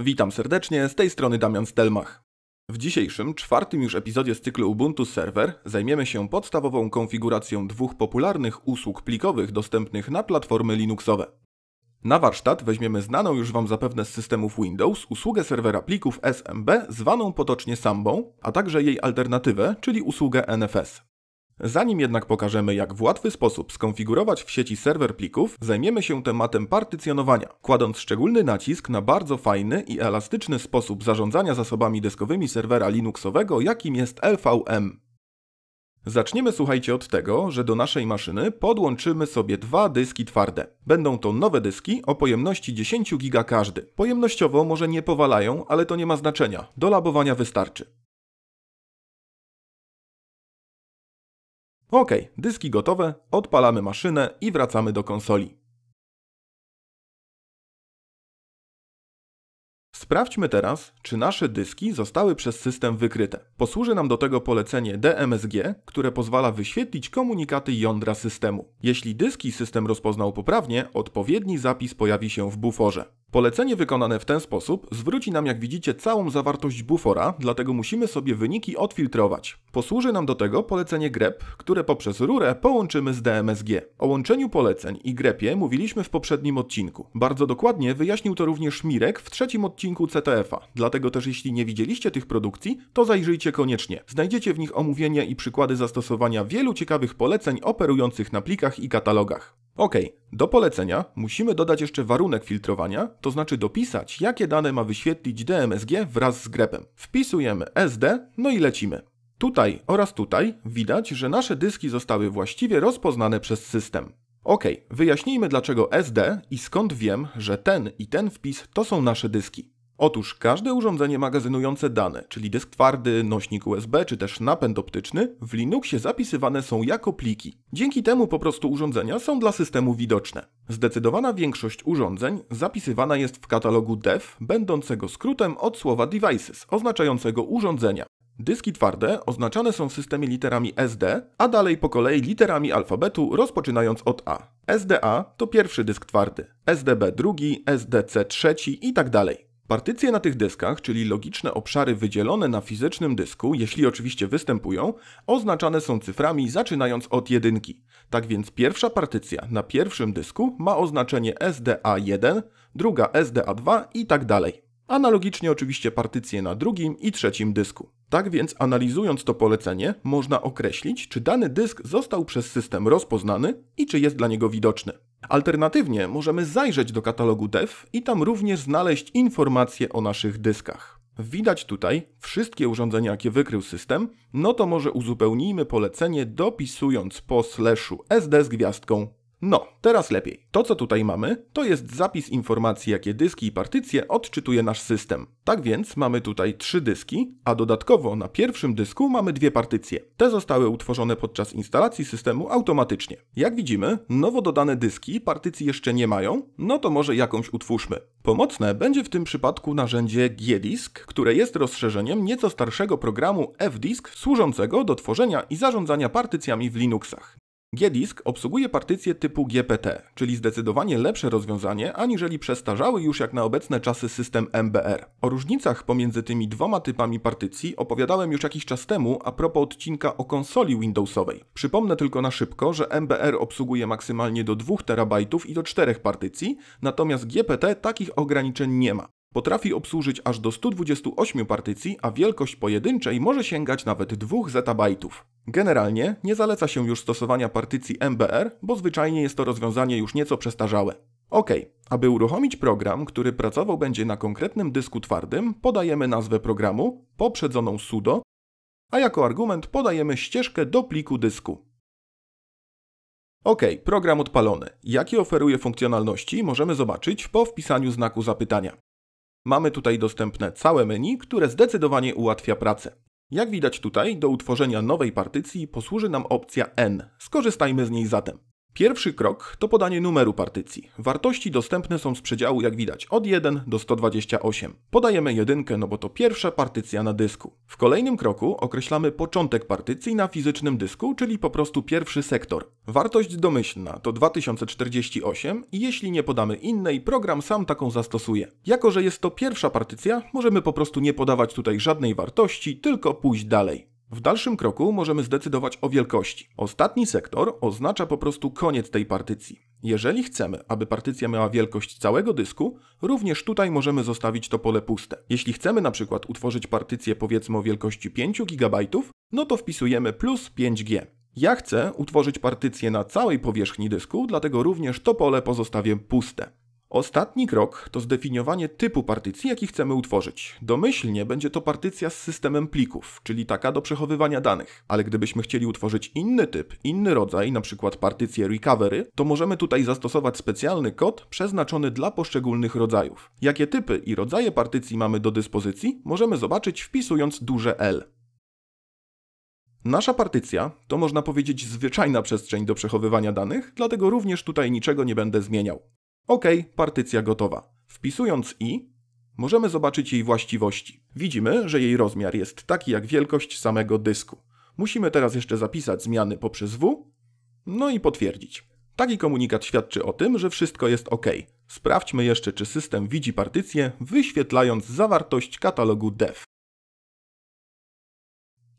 Witam serdecznie, z tej strony Damian Stelmach. W dzisiejszym, czwartym już epizodzie z cyklu Ubuntu Server zajmiemy się podstawową konfiguracją dwóch popularnych usług plikowych dostępnych na platformy Linuxowe. Na warsztat weźmiemy znaną już Wam zapewne z systemów Windows usługę serwera plików SMB zwaną potocznie Sambą, a także jej alternatywę, czyli usługę NFS. Zanim jednak pokażemy, jak w łatwy sposób skonfigurować w sieci serwer plików, zajmiemy się tematem partycjonowania, kładąc szczególny nacisk na bardzo fajny i elastyczny sposób zarządzania zasobami dyskowymi serwera Linuxowego, jakim jest LVM. Zaczniemy słuchajcie od tego, że do naszej maszyny podłączymy sobie dwa dyski twarde. Będą to nowe dyski o pojemności 10 GB każdy. Pojemnościowo może nie powalają, ale to nie ma znaczenia, do labowania wystarczy. Ok, dyski gotowe, odpalamy maszynę i wracamy do konsoli. Sprawdźmy teraz, czy nasze dyski zostały przez system wykryte. Posłuży nam do tego polecenie DMSG, które pozwala wyświetlić komunikaty jądra systemu. Jeśli dyski system rozpoznał poprawnie, odpowiedni zapis pojawi się w buforze. Polecenie wykonane w ten sposób zwróci nam jak widzicie całą zawartość bufora, dlatego musimy sobie wyniki odfiltrować. Posłuży nam do tego polecenie grep, które poprzez rurę połączymy z DMSG. O łączeniu poleceń i grepie mówiliśmy w poprzednim odcinku. Bardzo dokładnie wyjaśnił to również Mirek w trzecim odcinku odcinku CTF-a, dlatego też jeśli nie widzieliście tych produkcji, to zajrzyjcie koniecznie. Znajdziecie w nich omówienie i przykłady zastosowania wielu ciekawych poleceń operujących na plikach i katalogach. Ok, do polecenia musimy dodać jeszcze warunek filtrowania, to znaczy dopisać, jakie dane ma wyświetlić DMSG wraz z grepem. Wpisujemy SD, no i lecimy. Tutaj oraz tutaj widać, że nasze dyski zostały właściwie rozpoznane przez system. Ok, wyjaśnijmy dlaczego SD i skąd wiem, że ten i ten wpis to są nasze dyski. Otóż każde urządzenie magazynujące dane, czyli dysk twardy, nośnik USB czy też napęd optyczny, w Linuxie zapisywane są jako pliki. Dzięki temu po prostu urządzenia są dla systemu widoczne. Zdecydowana większość urządzeń zapisywana jest w katalogu DEV, będącego skrótem od słowa devices, oznaczającego urządzenia. Dyski twarde oznaczane są w systemie literami SD, a dalej po kolei literami alfabetu, rozpoczynając od A. SDA to pierwszy dysk twardy, SDB drugi, SDC trzeci i tak dalej. Partycje na tych dyskach, czyli logiczne obszary wydzielone na fizycznym dysku, jeśli oczywiście występują, oznaczane są cyframi zaczynając od jedynki. Tak więc pierwsza partycja na pierwszym dysku ma oznaczenie SDA1, druga SDA2 i tak dalej. Analogicznie oczywiście partycje na drugim i trzecim dysku. Tak więc analizując to polecenie można określić, czy dany dysk został przez system rozpoznany i czy jest dla niego widoczny. Alternatywnie możemy zajrzeć do katalogu DEV i tam również znaleźć informacje o naszych dyskach. Widać tutaj wszystkie urządzenia, jakie wykrył system, no to może uzupełnijmy polecenie dopisując po slashu SD z gwiazdką no, teraz lepiej. To co tutaj mamy, to jest zapis informacji jakie dyski i partycje odczytuje nasz system. Tak więc mamy tutaj trzy dyski, a dodatkowo na pierwszym dysku mamy dwie partycje. Te zostały utworzone podczas instalacji systemu automatycznie. Jak widzimy, nowo dodane dyski partycji jeszcze nie mają, no to może jakąś utwórzmy. Pomocne będzie w tym przypadku narzędzie GDisk, które jest rozszerzeniem nieco starszego programu FDisk służącego do tworzenia i zarządzania partycjami w Linuxach. G-Disk obsługuje partycje typu GPT, czyli zdecydowanie lepsze rozwiązanie aniżeli przestarzały już jak na obecne czasy system MBR. O różnicach pomiędzy tymi dwoma typami partycji opowiadałem już jakiś czas temu a propos odcinka o konsoli Windowsowej. Przypomnę tylko na szybko, że MBR obsługuje maksymalnie do 2 TB i do 4 partycji, natomiast GPT takich ograniczeń nie ma. Potrafi obsłużyć aż do 128 partycji, a wielkość pojedynczej może sięgać nawet 2 zetabajtów. Generalnie nie zaleca się już stosowania partycji MBR, bo zwyczajnie jest to rozwiązanie już nieco przestarzałe. Ok, aby uruchomić program, który pracował będzie na konkretnym dysku twardym, podajemy nazwę programu, poprzedzoną sudo, a jako argument podajemy ścieżkę do pliku dysku. Ok, program odpalony. Jakie oferuje funkcjonalności możemy zobaczyć po wpisaniu znaku zapytania. Mamy tutaj dostępne całe menu, które zdecydowanie ułatwia pracę. Jak widać tutaj, do utworzenia nowej partycji posłuży nam opcja N. Skorzystajmy z niej zatem. Pierwszy krok to podanie numeru partycji. Wartości dostępne są z przedziału, jak widać, od 1 do 128. Podajemy jedynkę, no bo to pierwsza partycja na dysku. W kolejnym kroku określamy początek partycji na fizycznym dysku, czyli po prostu pierwszy sektor. Wartość domyślna to 2048 i jeśli nie podamy innej, program sam taką zastosuje. Jako, że jest to pierwsza partycja, możemy po prostu nie podawać tutaj żadnej wartości, tylko pójść dalej. W dalszym kroku możemy zdecydować o wielkości. Ostatni sektor oznacza po prostu koniec tej partycji. Jeżeli chcemy, aby partycja miała wielkość całego dysku, również tutaj możemy zostawić to pole puste. Jeśli chcemy na przykład utworzyć partycję powiedzmy o wielkości 5 GB, no to wpisujemy plus 5G. Ja chcę utworzyć partycję na całej powierzchni dysku, dlatego również to pole pozostawię puste. Ostatni krok to zdefiniowanie typu partycji, jaki chcemy utworzyć. Domyślnie będzie to partycja z systemem plików, czyli taka do przechowywania danych. Ale gdybyśmy chcieli utworzyć inny typ, inny rodzaj, np. partycję recovery, to możemy tutaj zastosować specjalny kod przeznaczony dla poszczególnych rodzajów. Jakie typy i rodzaje partycji mamy do dyspozycji, możemy zobaczyć wpisując duże L. Nasza partycja to można powiedzieć zwyczajna przestrzeń do przechowywania danych, dlatego również tutaj niczego nie będę zmieniał. OK, partycja gotowa. Wpisując i możemy zobaczyć jej właściwości. Widzimy, że jej rozmiar jest taki jak wielkość samego dysku. Musimy teraz jeszcze zapisać zmiany poprzez w, no i potwierdzić. Taki komunikat świadczy o tym, że wszystko jest OK. Sprawdźmy jeszcze, czy system widzi partycję, wyświetlając zawartość katalogu dev.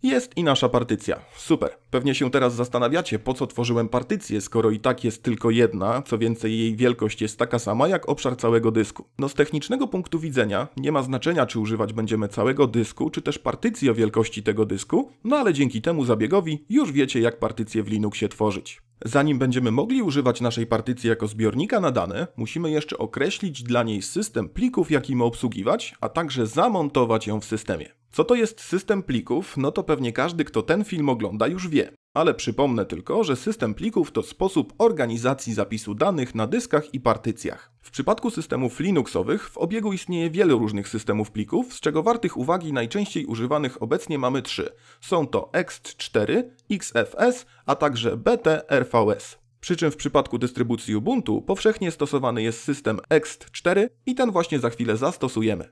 Jest i nasza partycja. Super. Pewnie się teraz zastanawiacie, po co tworzyłem partycję, skoro i tak jest tylko jedna, co więcej jej wielkość jest taka sama jak obszar całego dysku. No z technicznego punktu widzenia nie ma znaczenia, czy używać będziemy całego dysku, czy też partycji o wielkości tego dysku, no ale dzięki temu zabiegowi już wiecie, jak partycję w Linuxie tworzyć. Zanim będziemy mogli używać naszej partycji jako zbiornika na dane, musimy jeszcze określić dla niej system plików, jaki ma obsługiwać, a także zamontować ją w systemie. Co to jest system plików, no to pewnie każdy, kto ten film ogląda, już wie. Ale przypomnę tylko, że system plików to sposób organizacji zapisu danych na dyskach i partycjach. W przypadku systemów Linuxowych w obiegu istnieje wiele różnych systemów plików, z czego wartych uwagi najczęściej używanych obecnie mamy trzy. Są to ext4, xfs, a także btrvs. Przy czym w przypadku dystrybucji Ubuntu powszechnie stosowany jest system ext4 i ten właśnie za chwilę zastosujemy.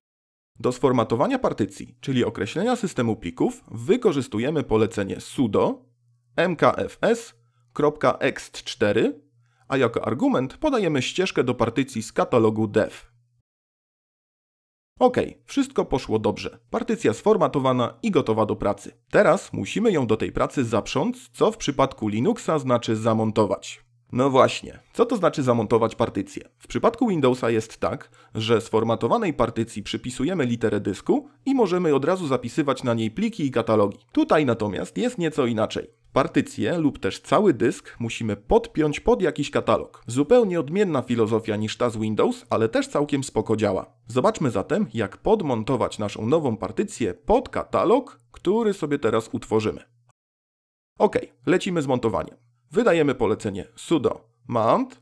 Do sformatowania partycji, czyli określenia systemu plików, wykorzystujemy polecenie sudo mkfs.ext4, a jako argument podajemy ścieżkę do partycji z katalogu dev. Ok, wszystko poszło dobrze. Partycja sformatowana i gotowa do pracy. Teraz musimy ją do tej pracy zaprząc, co w przypadku Linuxa znaczy zamontować. No właśnie, co to znaczy zamontować partycję? W przypadku Windowsa jest tak, że sformatowanej partycji przypisujemy literę dysku i możemy od razu zapisywać na niej pliki i katalogi. Tutaj natomiast jest nieco inaczej. Partycję lub też cały dysk musimy podpiąć pod jakiś katalog. Zupełnie odmienna filozofia niż ta z Windows, ale też całkiem spoko działa. Zobaczmy zatem, jak podmontować naszą nową partycję pod katalog, który sobie teraz utworzymy. Ok, lecimy z montowaniem. Wydajemy polecenie sudo mount,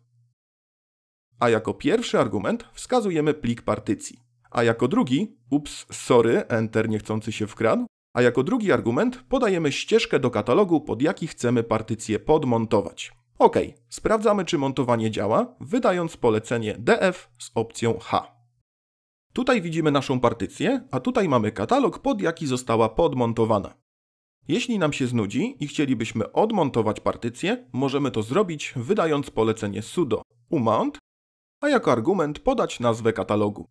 a jako pierwszy argument wskazujemy plik partycji, a jako drugi, ups, sorry, enter niechcący się wkradł, a jako drugi argument podajemy ścieżkę do katalogu, pod jaki chcemy partycję podmontować. OK, sprawdzamy czy montowanie działa, wydając polecenie df z opcją H. Tutaj widzimy naszą partycję, a tutaj mamy katalog, pod jaki została podmontowana. Jeśli nam się znudzi i chcielibyśmy odmontować partycję, możemy to zrobić wydając polecenie sudo umount, a jako argument podać nazwę katalogu.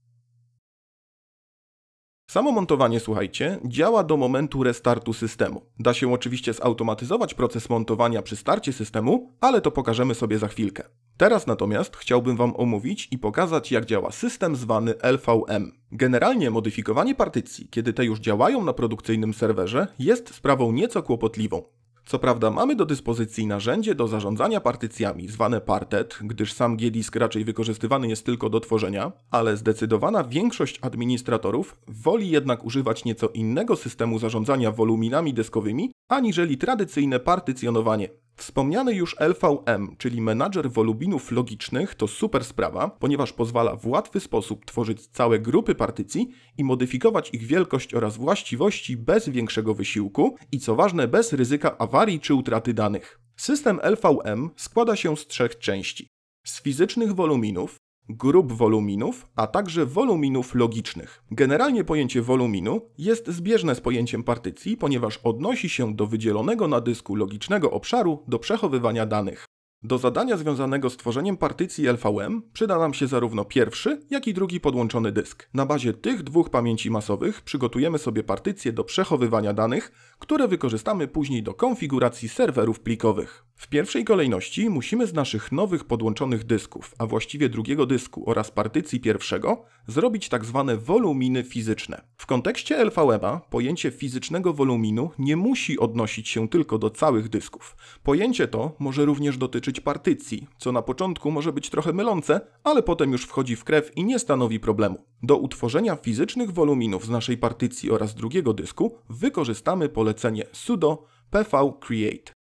Samo montowanie, słuchajcie, działa do momentu restartu systemu. Da się oczywiście zautomatyzować proces montowania przy starcie systemu, ale to pokażemy sobie za chwilkę. Teraz natomiast chciałbym Wam omówić i pokazać jak działa system zwany LVM. Generalnie modyfikowanie partycji, kiedy te już działają na produkcyjnym serwerze, jest sprawą nieco kłopotliwą. Co prawda mamy do dyspozycji narzędzie do zarządzania partycjami, zwane partet, gdyż sam GDisk raczej wykorzystywany jest tylko do tworzenia, ale zdecydowana większość administratorów woli jednak używać nieco innego systemu zarządzania woluminami dyskowymi, aniżeli tradycyjne partycjonowanie, Wspomniany już LVM, czyli menadżer wolubinów logicznych, to super sprawa, ponieważ pozwala w łatwy sposób tworzyć całe grupy partycji i modyfikować ich wielkość oraz właściwości bez większego wysiłku i co ważne bez ryzyka awarii czy utraty danych. System LVM składa się z trzech części. Z fizycznych woluminów, grup woluminów, a także woluminów logicznych. Generalnie pojęcie woluminu jest zbieżne z pojęciem partycji, ponieważ odnosi się do wydzielonego na dysku logicznego obszaru do przechowywania danych. Do zadania związanego z tworzeniem partycji LVM przyda nam się zarówno pierwszy, jak i drugi podłączony dysk. Na bazie tych dwóch pamięci masowych przygotujemy sobie partycje do przechowywania danych, które wykorzystamy później do konfiguracji serwerów plikowych. W pierwszej kolejności musimy z naszych nowych podłączonych dysków, a właściwie drugiego dysku oraz partycji pierwszego, zrobić tak zwane woluminy fizyczne. W kontekście LVM'a pojęcie fizycznego woluminu nie musi odnosić się tylko do całych dysków. Pojęcie to może również dotyczyć partycji, co na początku może być trochę mylące, ale potem już wchodzi w krew i nie stanowi problemu. Do utworzenia fizycznych woluminów z naszej partycji oraz drugiego dysku wykorzystamy pole polecenie sudo pvcreate.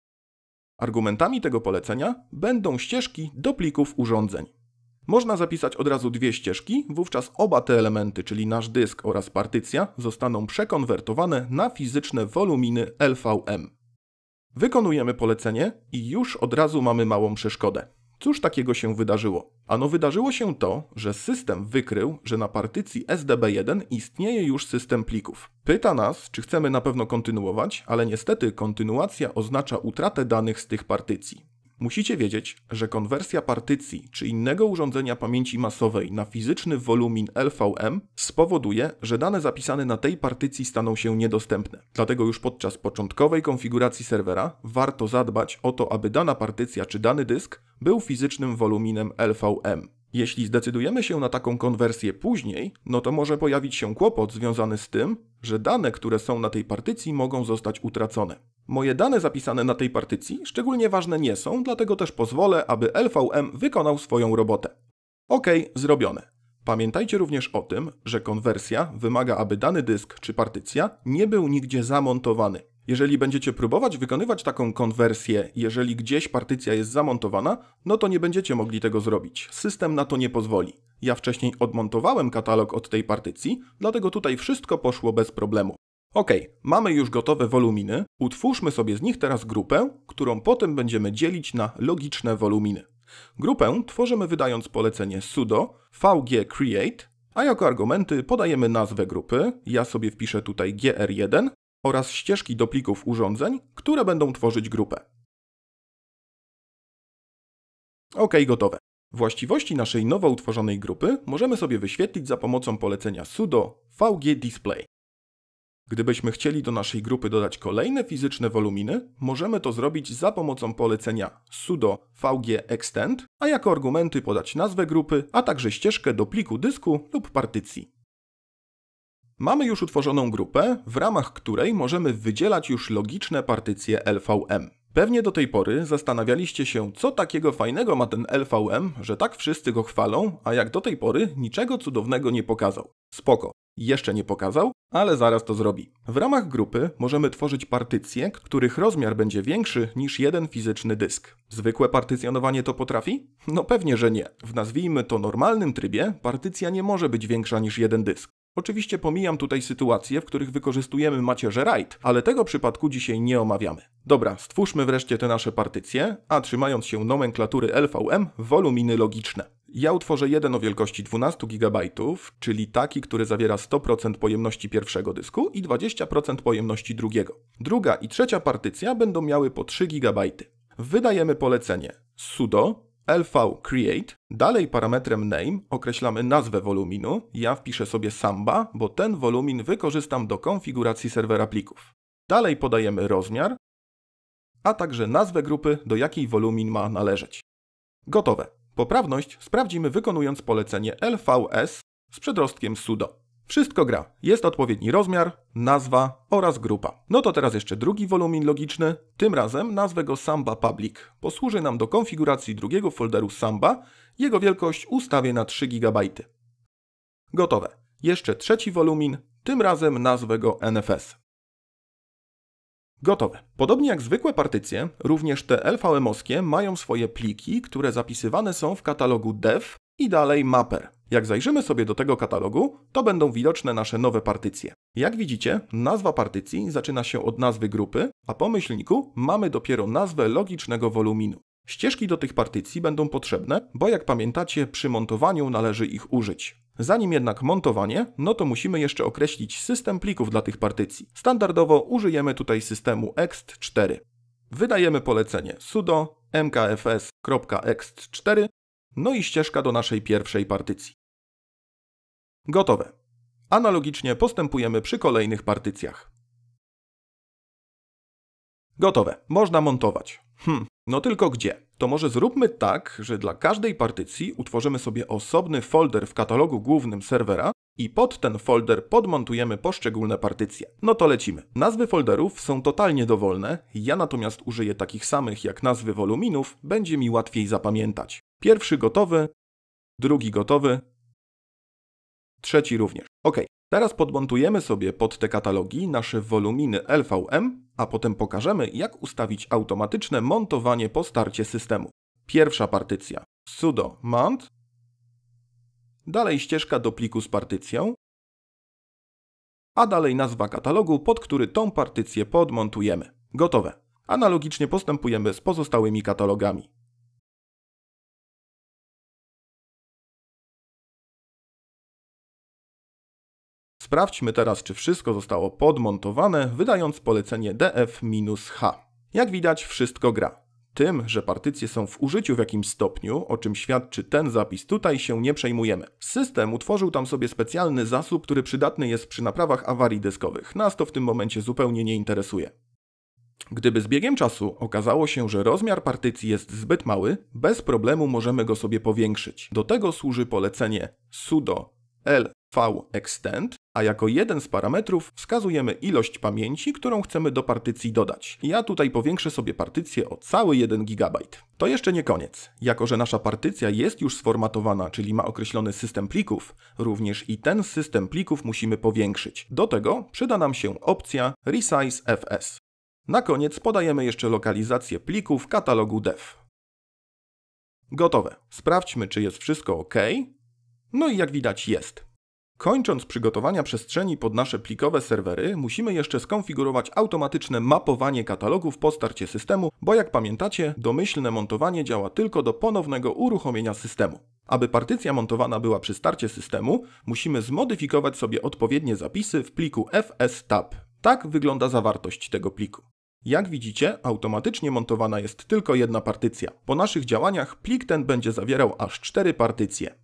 Argumentami tego polecenia będą ścieżki do plików urządzeń. Można zapisać od razu dwie ścieżki, wówczas oba te elementy, czyli nasz dysk oraz partycja, zostaną przekonwertowane na fizyczne woluminy LVM. Wykonujemy polecenie i już od razu mamy małą przeszkodę. Cóż takiego się wydarzyło? Ano wydarzyło się to, że system wykrył, że na partycji SDB1 istnieje już system plików. Pyta nas, czy chcemy na pewno kontynuować, ale niestety kontynuacja oznacza utratę danych z tych partycji. Musicie wiedzieć, że konwersja partycji czy innego urządzenia pamięci masowej na fizyczny wolumin LVM spowoduje, że dane zapisane na tej partycji staną się niedostępne. Dlatego już podczas początkowej konfiguracji serwera warto zadbać o to, aby dana partycja czy dany dysk był fizycznym woluminem LVM. Jeśli zdecydujemy się na taką konwersję później, no to może pojawić się kłopot związany z tym, że dane, które są na tej partycji, mogą zostać utracone. Moje dane zapisane na tej partycji szczególnie ważne nie są, dlatego też pozwolę, aby LVM wykonał swoją robotę. OK, zrobione. Pamiętajcie również o tym, że konwersja wymaga, aby dany dysk czy partycja nie był nigdzie zamontowany. Jeżeli będziecie próbować wykonywać taką konwersję, jeżeli gdzieś partycja jest zamontowana, no to nie będziecie mogli tego zrobić. System na to nie pozwoli. Ja wcześniej odmontowałem katalog od tej partycji, dlatego tutaj wszystko poszło bez problemu. Ok, mamy już gotowe woluminy, utwórzmy sobie z nich teraz grupę, którą potem będziemy dzielić na logiczne woluminy. Grupę tworzymy wydając polecenie sudo vg create, a jako argumenty podajemy nazwę grupy, ja sobie wpiszę tutaj gr1, oraz ścieżki do plików urządzeń, które będą tworzyć grupę. OK, gotowe. Właściwości naszej nowo utworzonej grupy możemy sobie wyświetlić za pomocą polecenia sudo vgdisplay. Gdybyśmy chcieli do naszej grupy dodać kolejne fizyczne woluminy, możemy to zrobić za pomocą polecenia sudo vg-extend, a jako argumenty podać nazwę grupy, a także ścieżkę do pliku dysku lub partycji. Mamy już utworzoną grupę, w ramach której możemy wydzielać już logiczne partycje LVM. Pewnie do tej pory zastanawialiście się, co takiego fajnego ma ten LVM, że tak wszyscy go chwalą, a jak do tej pory niczego cudownego nie pokazał. Spoko, jeszcze nie pokazał, ale zaraz to zrobi. W ramach grupy możemy tworzyć partycje, których rozmiar będzie większy niż jeden fizyczny dysk. Zwykłe partycjonowanie to potrafi? No pewnie, że nie. W nazwijmy to normalnym trybie partycja nie może być większa niż jeden dysk. Oczywiście pomijam tutaj sytuacje, w których wykorzystujemy macierze RAID, ale tego przypadku dzisiaj nie omawiamy. Dobra, stwórzmy wreszcie te nasze partycje, a trzymając się nomenklatury LVM, woluminy logiczne. Ja utworzę jeden o wielkości 12 GB, czyli taki, który zawiera 100% pojemności pierwszego dysku i 20% pojemności drugiego. Druga i trzecia partycja będą miały po 3 GB. Wydajemy polecenie sudo lv-create, dalej parametrem name określamy nazwę woluminu, ja wpiszę sobie samba, bo ten wolumin wykorzystam do konfiguracji serwera plików. Dalej podajemy rozmiar, a także nazwę grupy, do jakiej wolumin ma należeć. Gotowe. Poprawność sprawdzimy wykonując polecenie lvs z przedrostkiem sudo. Wszystko gra. Jest odpowiedni rozmiar, nazwa oraz grupa. No to teraz jeszcze drugi wolumin logiczny. Tym razem nazwę go Samba Public. Posłuży nam do konfiguracji drugiego folderu Samba. Jego wielkość ustawię na 3 GB. Gotowe. Jeszcze trzeci wolumin. Tym razem nazwę go NFS. Gotowe. Podobnie jak zwykłe partycje, również te LVM-owskie mają swoje pliki, które zapisywane są w katalogu dev i dalej mapper. Jak zajrzymy sobie do tego katalogu, to będą widoczne nasze nowe partycje. Jak widzicie, nazwa partycji zaczyna się od nazwy grupy, a po myślniku mamy dopiero nazwę logicznego woluminu. Ścieżki do tych partycji będą potrzebne, bo jak pamiętacie, przy montowaniu należy ich użyć. Zanim jednak montowanie, no to musimy jeszcze określić system plików dla tych partycji. Standardowo użyjemy tutaj systemu ext4. Wydajemy polecenie sudo mkfs.ext4, no i ścieżka do naszej pierwszej partycji. Gotowe. Analogicznie postępujemy przy kolejnych partycjach. Gotowe, można montować. Hm, no tylko gdzie? To może zróbmy tak, że dla każdej partycji utworzymy sobie osobny folder w katalogu głównym serwera i pod ten folder podmontujemy poszczególne partycje. No to lecimy. Nazwy folderów są totalnie dowolne, ja natomiast użyję takich samych jak nazwy woluminów, będzie mi łatwiej zapamiętać. Pierwszy gotowy, drugi gotowy, trzeci również. Ok, teraz podmontujemy sobie pod te katalogi nasze woluminy LVM, a potem pokażemy, jak ustawić automatyczne montowanie po starcie systemu. Pierwsza partycja sudo mount, dalej ścieżka do pliku z partycją, a dalej nazwa katalogu, pod który tą partycję podmontujemy. Gotowe. Analogicznie postępujemy z pozostałymi katalogami. Sprawdźmy teraz, czy wszystko zostało podmontowane, wydając polecenie df-h. Jak widać, wszystko gra. Tym, że partycje są w użyciu w jakimś stopniu, o czym świadczy ten zapis tutaj, się nie przejmujemy. System utworzył tam sobie specjalny zasób, który przydatny jest przy naprawach awarii dyskowych. Nas to w tym momencie zupełnie nie interesuje. Gdyby z biegiem czasu okazało się, że rozmiar partycji jest zbyt mały, bez problemu możemy go sobie powiększyć. Do tego służy polecenie sudo l v-extend, a jako jeden z parametrów wskazujemy ilość pamięci, którą chcemy do partycji dodać. Ja tutaj powiększę sobie partycję o cały 1 GB. To jeszcze nie koniec. Jako, że nasza partycja jest już sformatowana, czyli ma określony system plików, również i ten system plików musimy powiększyć. Do tego przyda nam się opcja Resize FS. Na koniec podajemy jeszcze lokalizację plików w katalogu dev. Gotowe. Sprawdźmy, czy jest wszystko ok. No i jak widać jest. Kończąc przygotowania przestrzeni pod nasze plikowe serwery, musimy jeszcze skonfigurować automatyczne mapowanie katalogów po starcie systemu, bo jak pamiętacie, domyślne montowanie działa tylko do ponownego uruchomienia systemu. Aby partycja montowana była przy starcie systemu, musimy zmodyfikować sobie odpowiednie zapisy w pliku fstab. Tak wygląda zawartość tego pliku. Jak widzicie, automatycznie montowana jest tylko jedna partycja. Po naszych działaniach plik ten będzie zawierał aż cztery partycje.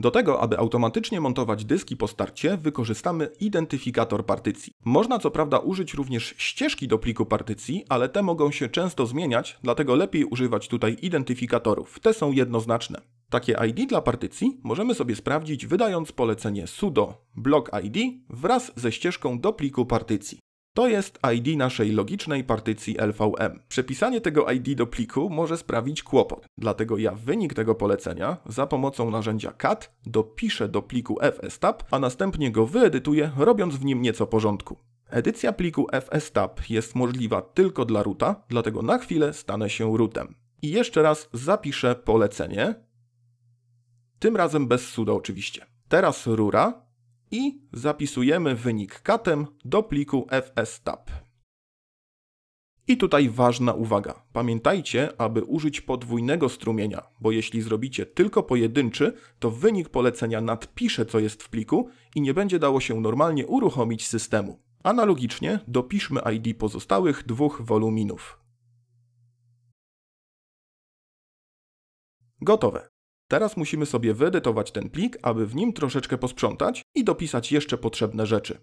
Do tego, aby automatycznie montować dyski po starcie, wykorzystamy identyfikator partycji. Można co prawda użyć również ścieżki do pliku partycji, ale te mogą się często zmieniać, dlatego lepiej używać tutaj identyfikatorów, te są jednoznaczne. Takie ID dla partycji możemy sobie sprawdzić wydając polecenie sudo block ID wraz ze ścieżką do pliku partycji. To jest ID naszej logicznej partycji LVM. Przepisanie tego ID do pliku może sprawić kłopot, dlatego ja wynik tego polecenia za pomocą narzędzia cat dopiszę do pliku fstab, a następnie go wyedytuję, robiąc w nim nieco porządku. Edycja pliku fstab jest możliwa tylko dla roota, dlatego na chwilę stanę się rootem. I jeszcze raz zapiszę polecenie, tym razem bez suda oczywiście. Teraz rura, i zapisujemy wynik katem do pliku fstab. I tutaj ważna uwaga. Pamiętajcie, aby użyć podwójnego strumienia, bo jeśli zrobicie tylko pojedynczy, to wynik polecenia nadpisze, co jest w pliku i nie będzie dało się normalnie uruchomić systemu. Analogicznie dopiszmy ID pozostałych dwóch woluminów. Gotowe. Teraz musimy sobie wyedytować ten plik, aby w nim troszeczkę posprzątać i dopisać jeszcze potrzebne rzeczy.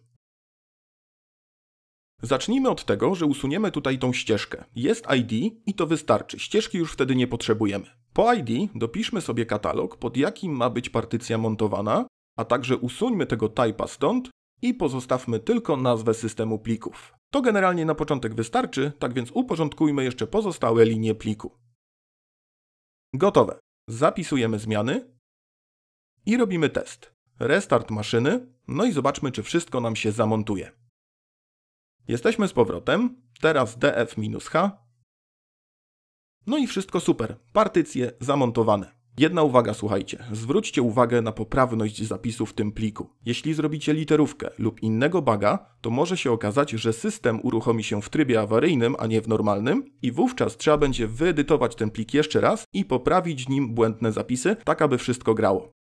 Zacznijmy od tego, że usuniemy tutaj tą ścieżkę. Jest ID i to wystarczy, ścieżki już wtedy nie potrzebujemy. Po ID dopiszmy sobie katalog, pod jakim ma być partycja montowana, a także usuńmy tego typa stąd i pozostawmy tylko nazwę systemu plików. To generalnie na początek wystarczy, tak więc uporządkujmy jeszcze pozostałe linie pliku. Gotowe zapisujemy zmiany i robimy test. Restart maszyny, no i zobaczmy, czy wszystko nam się zamontuje. Jesteśmy z powrotem, teraz df-h. No i wszystko super, partycje zamontowane. Jedna uwaga, słuchajcie. Zwróćcie uwagę na poprawność zapisu w tym pliku. Jeśli zrobicie literówkę lub innego baga, to może się okazać, że system uruchomi się w trybie awaryjnym, a nie w normalnym i wówczas trzeba będzie wyedytować ten plik jeszcze raz i poprawić nim błędne zapisy, tak aby wszystko grało.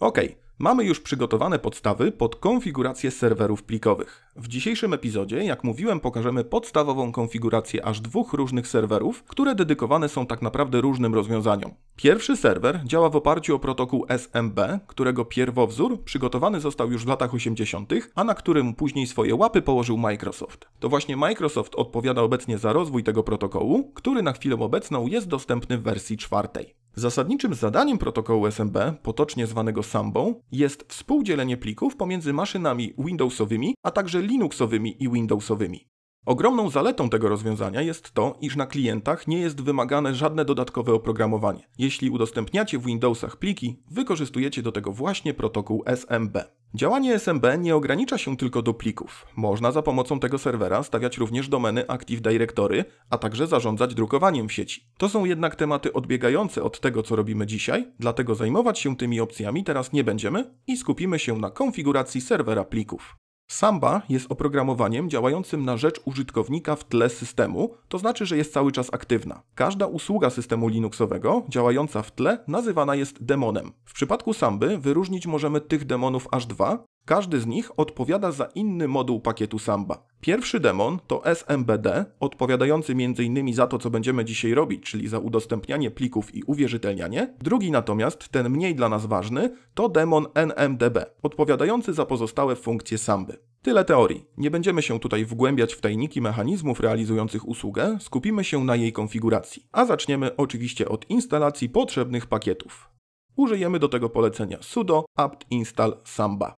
OK, mamy już przygotowane podstawy pod konfigurację serwerów plikowych. W dzisiejszym epizodzie, jak mówiłem, pokażemy podstawową konfigurację aż dwóch różnych serwerów, które dedykowane są tak naprawdę różnym rozwiązaniom. Pierwszy serwer działa w oparciu o protokół SMB, którego pierwowzór przygotowany został już w latach 80., a na którym później swoje łapy położył Microsoft. To właśnie Microsoft odpowiada obecnie za rozwój tego protokołu, który na chwilę obecną jest dostępny w wersji czwartej. Zasadniczym zadaniem protokołu SMB, potocznie zwanego Sambą, jest współdzielenie plików pomiędzy maszynami Windowsowymi, a także Linuxowymi i Windowsowymi. Ogromną zaletą tego rozwiązania jest to, iż na klientach nie jest wymagane żadne dodatkowe oprogramowanie. Jeśli udostępniacie w Windowsach pliki, wykorzystujecie do tego właśnie protokół SMB. Działanie SMB nie ogranicza się tylko do plików. Można za pomocą tego serwera stawiać również domeny Active Directory, a także zarządzać drukowaniem w sieci. To są jednak tematy odbiegające od tego, co robimy dzisiaj, dlatego zajmować się tymi opcjami teraz nie będziemy i skupimy się na konfiguracji serwera plików. Samba jest oprogramowaniem działającym na rzecz użytkownika w tle systemu, to znaczy, że jest cały czas aktywna. Każda usługa systemu Linuxowego działająca w tle nazywana jest demonem. W przypadku Samby wyróżnić możemy tych demonów aż dwa, każdy z nich odpowiada za inny moduł pakietu Samba. Pierwszy demon to SMBD, odpowiadający m.in. za to, co będziemy dzisiaj robić, czyli za udostępnianie plików i uwierzytelnianie. Drugi natomiast, ten mniej dla nas ważny, to demon NMDB, odpowiadający za pozostałe funkcje Samby. Tyle teorii. Nie będziemy się tutaj wgłębiać w tajniki mechanizmów realizujących usługę, skupimy się na jej konfiguracji. A zaczniemy oczywiście od instalacji potrzebnych pakietów. Użyjemy do tego polecenia sudo apt install samba.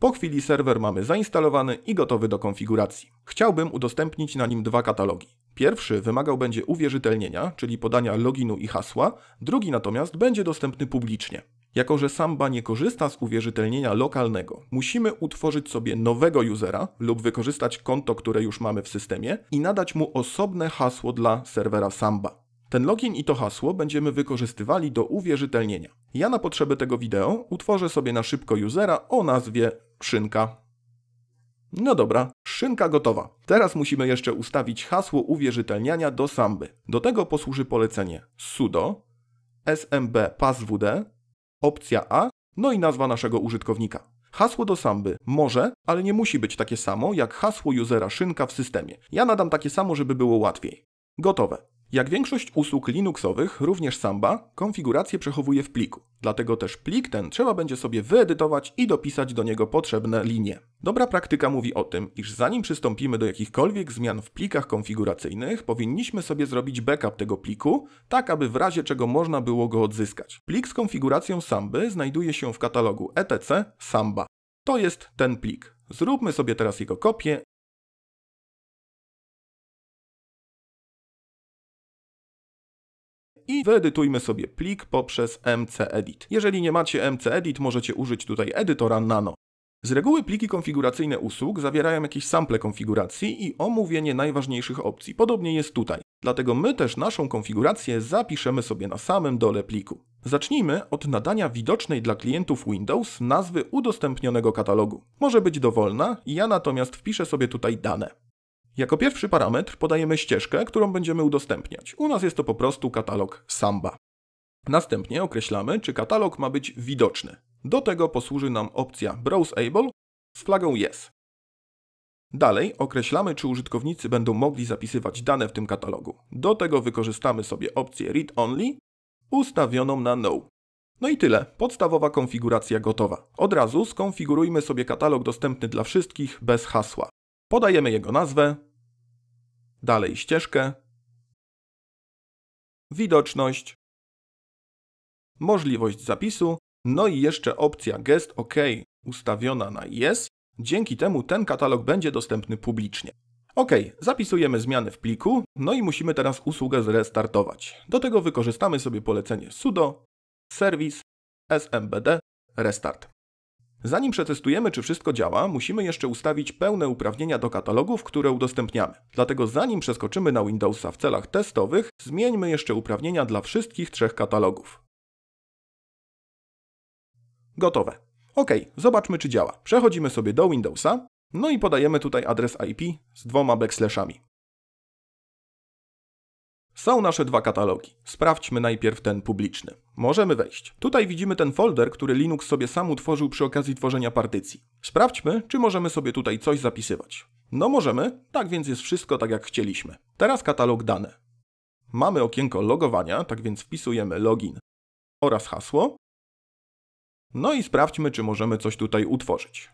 Po chwili serwer mamy zainstalowany i gotowy do konfiguracji. Chciałbym udostępnić na nim dwa katalogi. Pierwszy wymagał będzie uwierzytelnienia, czyli podania loginu i hasła, drugi natomiast będzie dostępny publicznie. Jako, że Samba nie korzysta z uwierzytelnienia lokalnego, musimy utworzyć sobie nowego usera lub wykorzystać konto, które już mamy w systemie i nadać mu osobne hasło dla serwera Samba. Ten login i to hasło będziemy wykorzystywali do uwierzytelnienia. Ja na potrzeby tego wideo utworzę sobie na szybko usera o nazwie Szynka. No dobra, szynka gotowa. Teraz musimy jeszcze ustawić hasło uwierzytelniania do samby. Do tego posłuży polecenie sudo, smb passwd, opcja A, no i nazwa naszego użytkownika. Hasło do samby może, ale nie musi być takie samo jak hasło usera szynka w systemie. Ja nadam takie samo, żeby było łatwiej. Gotowe. Jak większość usług Linuxowych, również Samba, konfigurację przechowuje w pliku. Dlatego też plik ten trzeba będzie sobie wyedytować i dopisać do niego potrzebne linie. Dobra praktyka mówi o tym, iż zanim przystąpimy do jakichkolwiek zmian w plikach konfiguracyjnych, powinniśmy sobie zrobić backup tego pliku, tak aby w razie czego można było go odzyskać. Plik z konfiguracją Samby znajduje się w katalogu etc samba. To jest ten plik. Zróbmy sobie teraz jego kopię i wyedytujmy sobie plik poprzez mcedit. Jeżeli nie macie mcedit, możecie użyć tutaj edytora nano. Z reguły pliki konfiguracyjne usług zawierają jakieś sample konfiguracji i omówienie najważniejszych opcji. Podobnie jest tutaj. Dlatego my też naszą konfigurację zapiszemy sobie na samym dole pliku. Zacznijmy od nadania widocznej dla klientów Windows nazwy udostępnionego katalogu. Może być dowolna, ja natomiast wpiszę sobie tutaj dane. Jako pierwszy parametr podajemy ścieżkę, którą będziemy udostępniać. U nas jest to po prostu katalog Samba. Następnie określamy, czy katalog ma być widoczny. Do tego posłuży nam opcja Browseable z flagą Yes. Dalej określamy, czy użytkownicy będą mogli zapisywać dane w tym katalogu. Do tego wykorzystamy sobie opcję Read Only ustawioną na No. No i tyle, podstawowa konfiguracja gotowa. Od razu skonfigurujmy sobie katalog dostępny dla wszystkich bez hasła. Podajemy jego nazwę, Dalej ścieżkę. Widoczność. Możliwość zapisu. No i jeszcze opcja gest OK ustawiona na Yes. Dzięki temu ten katalog będzie dostępny publicznie. OK, zapisujemy zmiany w pliku, no i musimy teraz usługę zrestartować. Do tego wykorzystamy sobie polecenie sudo, serwis, smbd, restart. Zanim przetestujemy, czy wszystko działa, musimy jeszcze ustawić pełne uprawnienia do katalogów, które udostępniamy. Dlatego zanim przeskoczymy na Windowsa w celach testowych, zmieńmy jeszcze uprawnienia dla wszystkich trzech katalogów. Gotowe. Ok, zobaczmy czy działa. Przechodzimy sobie do Windowsa, no i podajemy tutaj adres IP z dwoma backslashami. Są nasze dwa katalogi. Sprawdźmy najpierw ten publiczny. Możemy wejść. Tutaj widzimy ten folder, który Linux sobie sam utworzył przy okazji tworzenia partycji. Sprawdźmy, czy możemy sobie tutaj coś zapisywać. No możemy, tak więc jest wszystko tak jak chcieliśmy. Teraz katalog dane. Mamy okienko logowania, tak więc wpisujemy login oraz hasło. No i sprawdźmy, czy możemy coś tutaj utworzyć.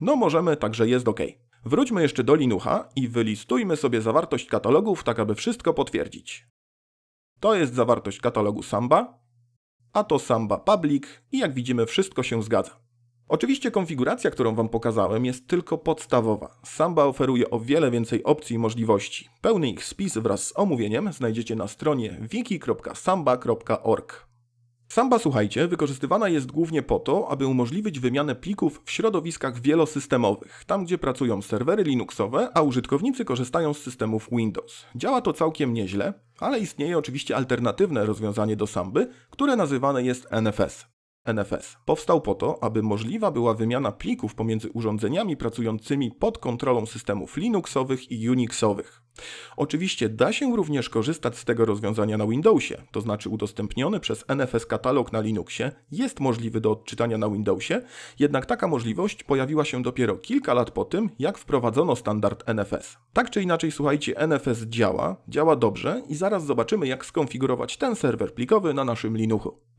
No możemy, także jest OK. Wróćmy jeszcze do Linuxa i wylistujmy sobie zawartość katalogów, tak aby wszystko potwierdzić. To jest zawartość katalogu Samba, a to Samba Public i jak widzimy wszystko się zgadza. Oczywiście konfiguracja, którą Wam pokazałem jest tylko podstawowa. Samba oferuje o wiele więcej opcji i możliwości. Pełny ich spis wraz z omówieniem znajdziecie na stronie wiki.samba.org. Samba, słuchajcie, wykorzystywana jest głównie po to, aby umożliwić wymianę plików w środowiskach wielosystemowych, tam gdzie pracują serwery Linuxowe, a użytkownicy korzystają z systemów Windows. Działa to całkiem nieźle, ale istnieje oczywiście alternatywne rozwiązanie do Samby, które nazywane jest NFS. NFS powstał po to, aby możliwa była wymiana plików pomiędzy urządzeniami pracującymi pod kontrolą systemów Linuxowych i Unixowych. Oczywiście da się również korzystać z tego rozwiązania na Windowsie, to znaczy udostępniony przez NFS katalog na Linuxie jest możliwy do odczytania na Windowsie, jednak taka możliwość pojawiła się dopiero kilka lat po tym, jak wprowadzono standard NFS. Tak czy inaczej, słuchajcie, NFS działa, działa dobrze i zaraz zobaczymy, jak skonfigurować ten serwer plikowy na naszym Linuxu.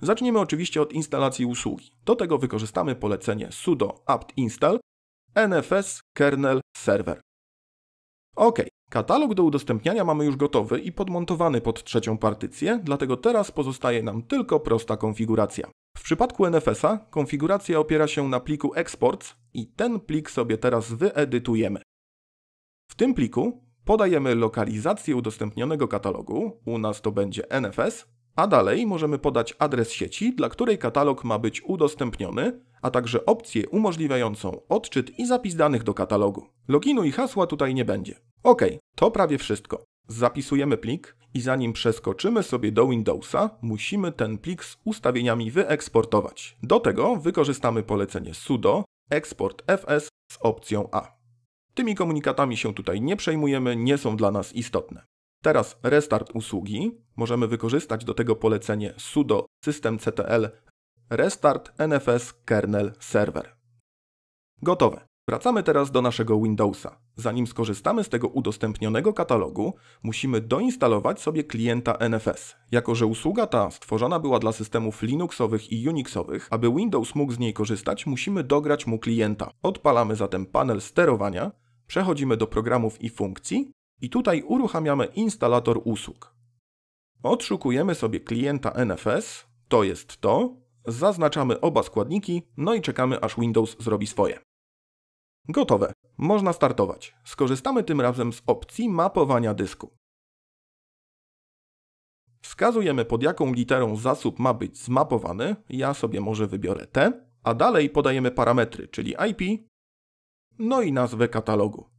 Zaczniemy oczywiście od instalacji usługi. Do tego wykorzystamy polecenie sudo apt install nfs kernel server. OK, Katalog do udostępniania mamy już gotowy i podmontowany pod trzecią partycję, dlatego teraz pozostaje nam tylko prosta konfiguracja. W przypadku NFS-a konfiguracja opiera się na pliku exports i ten plik sobie teraz wyedytujemy. W tym pliku podajemy lokalizację udostępnionego katalogu, u nas to będzie NFS, a dalej możemy podać adres sieci, dla której katalog ma być udostępniony, a także opcję umożliwiającą odczyt i zapis danych do katalogu. Loginu i hasła tutaj nie będzie. Ok, to prawie wszystko. Zapisujemy plik i zanim przeskoczymy sobie do Windowsa, musimy ten plik z ustawieniami wyeksportować. Do tego wykorzystamy polecenie sudo export fs z opcją A. Tymi komunikatami się tutaj nie przejmujemy, nie są dla nas istotne. Teraz restart usługi. Możemy wykorzystać do tego polecenie sudo systemctl Restart NFS Kernel Server. Gotowe. Wracamy teraz do naszego Windowsa. Zanim skorzystamy z tego udostępnionego katalogu, musimy doinstalować sobie klienta NFS. Jako, że usługa ta stworzona była dla systemów Linuxowych i Unixowych, aby Windows mógł z niej korzystać, musimy dograć mu klienta. Odpalamy zatem panel sterowania, przechodzimy do programów i funkcji i tutaj uruchamiamy instalator usług. Odszukujemy sobie klienta NFS, to jest to, Zaznaczamy oba składniki, no i czekamy aż Windows zrobi swoje. Gotowe, można startować. Skorzystamy tym razem z opcji mapowania dysku. Wskazujemy pod jaką literą zasób ma być zmapowany, ja sobie może wybiorę T, a dalej podajemy parametry, czyli IP, no i nazwę katalogu.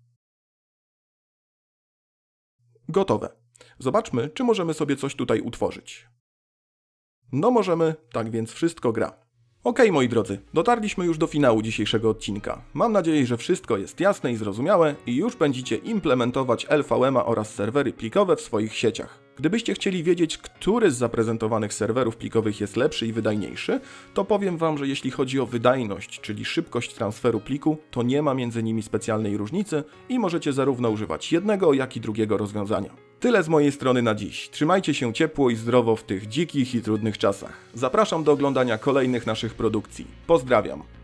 Gotowe. Zobaczmy, czy możemy sobie coś tutaj utworzyć. No możemy, tak więc wszystko gra. Ok, moi drodzy, dotarliśmy już do finału dzisiejszego odcinka. Mam nadzieję, że wszystko jest jasne i zrozumiałe i już będziecie implementować LVM oraz serwery plikowe w swoich sieciach. Gdybyście chcieli wiedzieć, który z zaprezentowanych serwerów plikowych jest lepszy i wydajniejszy, to powiem Wam, że jeśli chodzi o wydajność, czyli szybkość transferu pliku, to nie ma między nimi specjalnej różnicy i możecie zarówno używać jednego, jak i drugiego rozwiązania. Tyle z mojej strony na dziś. Trzymajcie się ciepło i zdrowo w tych dzikich i trudnych czasach. Zapraszam do oglądania kolejnych naszych produkcji. Pozdrawiam.